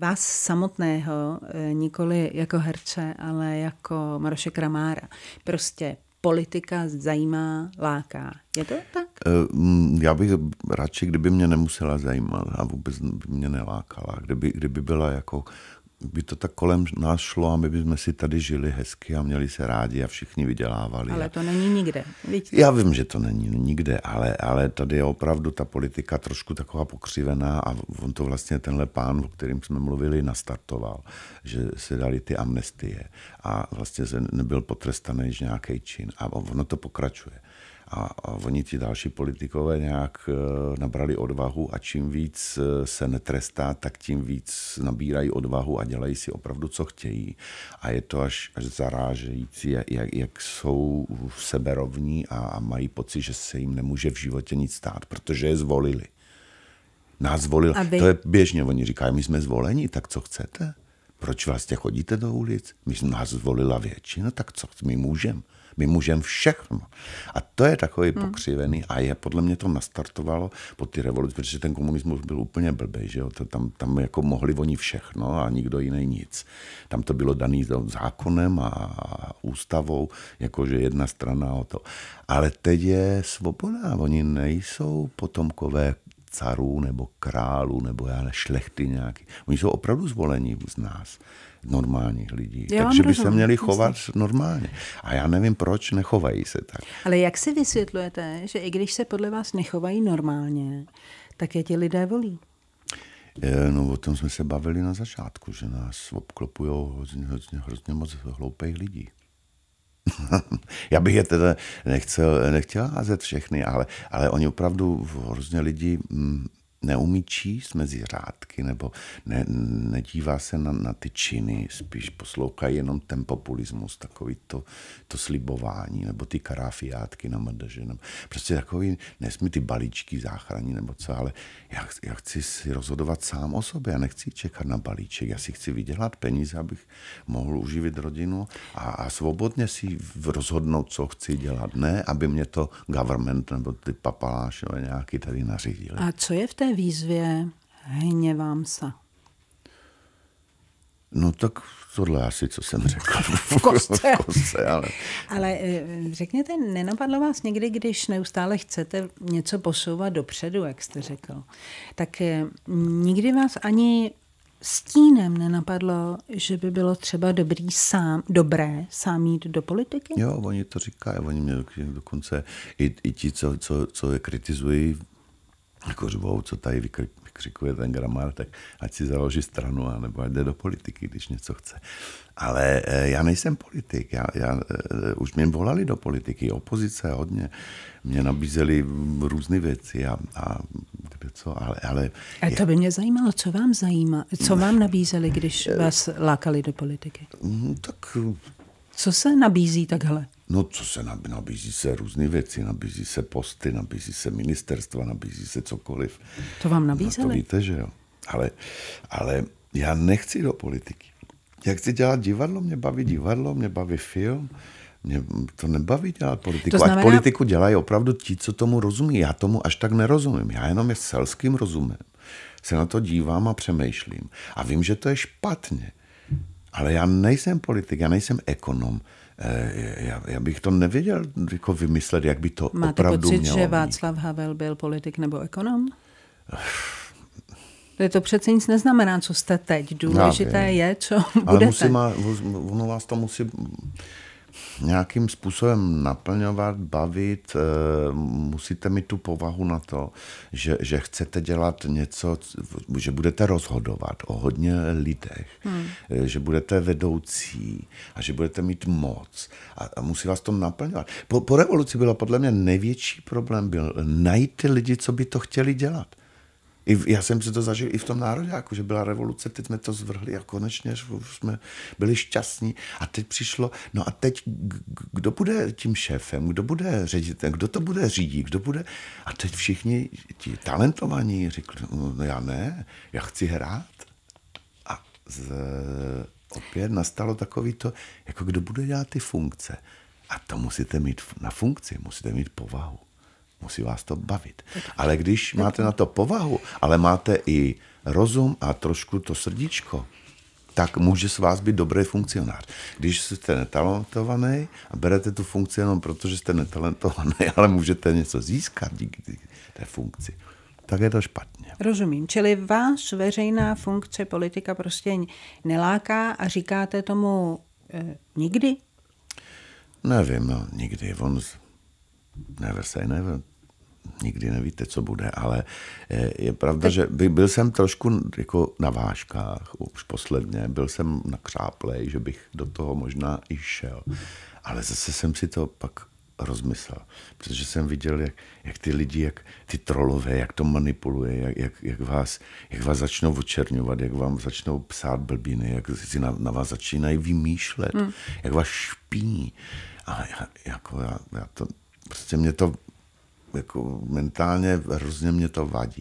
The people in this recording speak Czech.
vás samotného, eh, nikoli jako herce, ale jako Maroše Kramára. Prostě politika zajímá, láká. Je to tak? Eh, mm, já bych radši, kdyby mě nemusela zajímat a vůbec by mě nelákala. Kdyby, kdyby byla jako by to tak kolem nás šlo a my bychom si tady žili hezky a měli se rádi a všichni vydělávali. Ale to není nikde. Víte? Já vím, že to není nikde, ale, ale tady je opravdu ta politika trošku taková pokřivená a on to vlastně tenhle pán, o kterým jsme mluvili, nastartoval, že se dali ty amnestie a vlastně nebyl potrestaný nějaký čin a ono to pokračuje a, a oni ti další politikové nějak eh, nabrali odvahu a čím víc eh, se netrestá, tak tím víc nabírají odvahu a dělají si opravdu, co chtějí. A je to až, až zarážející, jak, jak jsou v seberovní a, a mají pocit, že se jim nemůže v životě nic stát, protože je zvolili. Nás zvolil. Aby... To je běžně, oni říkají, my jsme zvoleni, tak co chcete? Proč vlastně chodíte do ulic? My jsme nás zvolila většina, tak co my můžeme? My můžeme všechno. A to je takový hmm. pokřivený a je podle mě to nastartovalo po ty revoluci, protože ten komunismus byl úplně blbý, že jo? To tam, tam jako mohli oni všechno a nikdo jiný nic. Tam to bylo daný zákonem a ústavou, jakože jedna strana o to. Ale teď je svoboda, oni nejsou potomkové carů nebo králů nebo já šlechty nějaký. Oni jsou opravdu zvolení z nás, normálních lidí. Já Takže by se měli chovat myslím. normálně. A já nevím, proč nechovají se tak. Ale jak si vysvětlujete, že i když se podle vás nechovají normálně, tak je ti lidé volí? Eh, no o tom jsme se bavili na začátku, že nás obklopují hrozně, hrozně, hrozně moc hloupých lidí. Já bych je teda nechcel, nechtěl házet všechny, ale, ale oni opravdu hrozně lidi. Mm, neumí číst mezi řádky nebo ne, nedívá se na, na ty činy, spíš poslouchá jenom ten populismus, takový to, to slibování nebo ty karáfiátky na mrdeže. prostě takový, nesmí ty balíčky záchrany nebo co, ale já, já chci si rozhodovat sám o sobě, já nechci čekat na balíček, já si chci vydělat peníze, abych mohl uživit rodinu a, a svobodně si rozhodnout, co chci dělat. Ne, aby mě to government nebo ty papalášové nějaký tady nařídili. A co je v té výzvě hněvám se? No tak tohle asi, co jsem řekl. V kostce. v kostce ale... ale eh, řekněte, nenapadlo vás někdy, když neustále chcete něco posouvat dopředu, jak jste řekl, tak eh, nikdy vás ani stínem nenapadlo, že by bylo třeba dobrý sám, dobré sám jít do politiky? Jo, oni to říkají, oni mě dokonce, i, i ti, co, co, co je kritizují, jako řvou, co tady vykřikuje ten gramar, tak ať si založí stranu, nebo ať jde do politiky, když něco chce. Ale eh, já nejsem politik, já, já, eh, už mě volali do politiky, opozice hodně, mě nabízeli různé věci a, a co, ale... ale a to by mě zajímalo, co vám zajímá, co vám nabízeli, když eh, vás lákali do politiky? Mm, tak... Co se nabízí takhle? No, co se nabízí? Nabízí se různé věci, nabízí se posty, nabízí se ministerstva, nabízí se cokoliv. To vám nabízeli? No, to víte, že jo. Ale, ale já nechci do politiky. Já chci dělat divadlo, mě baví divadlo, mě baví film, mě to nebaví dělat politiku. To znamená... Ať politiku dělají opravdu ti, co tomu rozumí. Já tomu až tak nerozumím. Já jenom je selským rozumem. Se na to dívám a přemýšlím. A vím, že to je špatně. Ale já nejsem politik, já nejsem ekonom. Eh, já, já bych to nevěděl jako vymyslet, jak by to Máte opravdu pocit, mělo že Václav Havel byl politik nebo ekonom? To přece nic neznamená, co jste teď. Důležité je, co budete. Ale musí má, ono vás to musí nějakým způsobem naplňovat, bavit, eh, musíte mít tu povahu na to, že, že chcete dělat něco, že budete rozhodovat o hodně lidech, hmm. Eh, že budete vedoucí a že budete mít moc a, a musí vás to naplňovat. Po, po revoluci bylo podle mě největší problém byl najít ty lidi, co by to chtěli dělat. I v, já jsem si to zažil i v tom národě, jako, že byla revoluce, teď jsme to zvrhli a konečně jsme byli šťastní. A teď přišlo, no a teď kdo bude tím šéfem, kdo bude ředit, kdo to bude řídit, kdo bude... A teď všichni ti talentovaní řekli, no, no já ne, já chci hrát. A z, opět nastalo takový to, jako kdo bude dělat ty funkce. A to musíte mít na funkci, musíte mít povahu musí vás to bavit. Ale když máte na to povahu, ale máte i rozum a trošku to srdíčko, tak může z vás být dobrý funkcionář. Když jste netalentovaný a berete tu funkci jenom proto, že jste netalentovaný, ale můžete něco získat díky té funkci, tak je to špatně. Rozumím. Čili vás veřejná funkce politika prostě neláká a říkáte tomu e, nikdy? Nevím, no, nikdy. On z... never say never nikdy nevíte, co bude, ale eh, je pravda, Te... že by, byl jsem trošku jako na vážkách už posledně, byl jsem na křáplej, že bych do toho možná i šel, ale zase jsem si to pak rozmyslel, protože jsem viděl, jak, jak ty lidi, jak ty trolové, jak to manipuluje, jak, jak, jak, vás, jak vás začnou očerňovat, jak vám začnou psát blbiny, jak si na, na vás začínají vymýšlet, mm. jak vás špíní. A já, jako já, já to, prostě mě to jako mentalnie, rozumiem, mnie to wadzi.